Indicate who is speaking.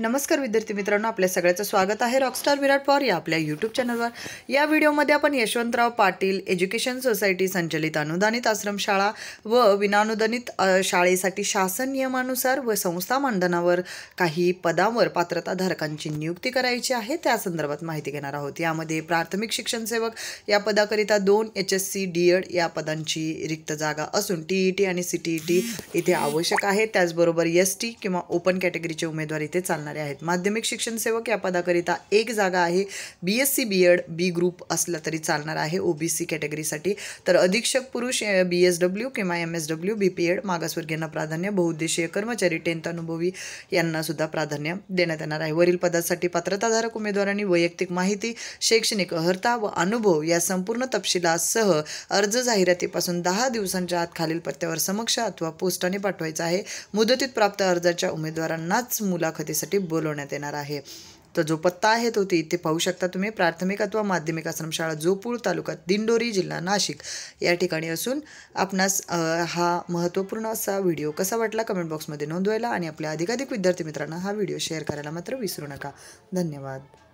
Speaker 1: नमस्कार विद्यार्थी मित्रांनो आपल्या सगळ्याचं स्वागत आहे रॉकस्टार विराट पवार या आपल्या यूट्यूब चॅनलवर या व्हिडिओमध्ये आपण यशवंतराव पाटील एज्युकेशन सोसायटी संचलित अनुदानित आश्रमशाळा व विनानुदानित शाळेसाठी शासन नियमानुसार व संस्था मानधनावर काही पदांवर पात्रताधारकांची नियुक्ती करायची आहे त्या संदर्भात माहिती घेणार आहोत यामध्ये प्राथमिक शिक्षण सेवक या पदाकरिता दोन H S C D Ed या पदांची रिक्त जागा असून टी ई टी आणि सी टी ई टी इथे आवश्यक आहे त्याचबरोबर एस टी किंवा ओपन कॅटेगरीचे उमेदवार इथे चालणारे आहेत माध्यमिक शिक्षण सेवक या पदाकरिता एक जागा आहे B S C B Ed B group असला तरी चालणार आहे ओबीसी कॅटेगरीसाठी तर अधीक्षक पुरुष बी एस डब्ल्यू किंवा M S W B P Ed मागासवर्गीयांना प्राधान्य बहुउद्देशीय कर्मचारी टेन्थ अनुभवी यांनासुद्धा प्राधान्य देण्यात येणार आहे वरील पदासाठी पात्रताधारक उमेदवारांनी वैयक्तिक माहिती शैक्षणिक अर्हता व अनुभव या संपूर्ण तपशिलासह अर्ज जाहिरातीपासून दहा दिवसांच्या आत खालील पत्त्यावर समक्ष अथवा पोस्टाने पाठवायचा आहे मुदतीत प्राप्त अर्जाच्या उमेदवारांनाच मुलाखतीसाठी बोलवण्यात येणार आहे तर जो पत्ता आहे तो इथे पाहू शकता तुम्ही प्राथमिक अथवा माध्यमिक आश्रमशाळा जोपूर तालुका दिंडोरी जिल्हा नाशिक या ठिकाणी असून आपणास हा महत्त्वपूर्ण असा व्हिडिओ कसा वाटला कमेंट बॉक्समध्ये नोंदवायला आणि आपल्या अधिकाधिक विद्यार्थी मित्रांना हा व्हिडिओ शेअर करायला मात्र विसरू नका धन्यवाद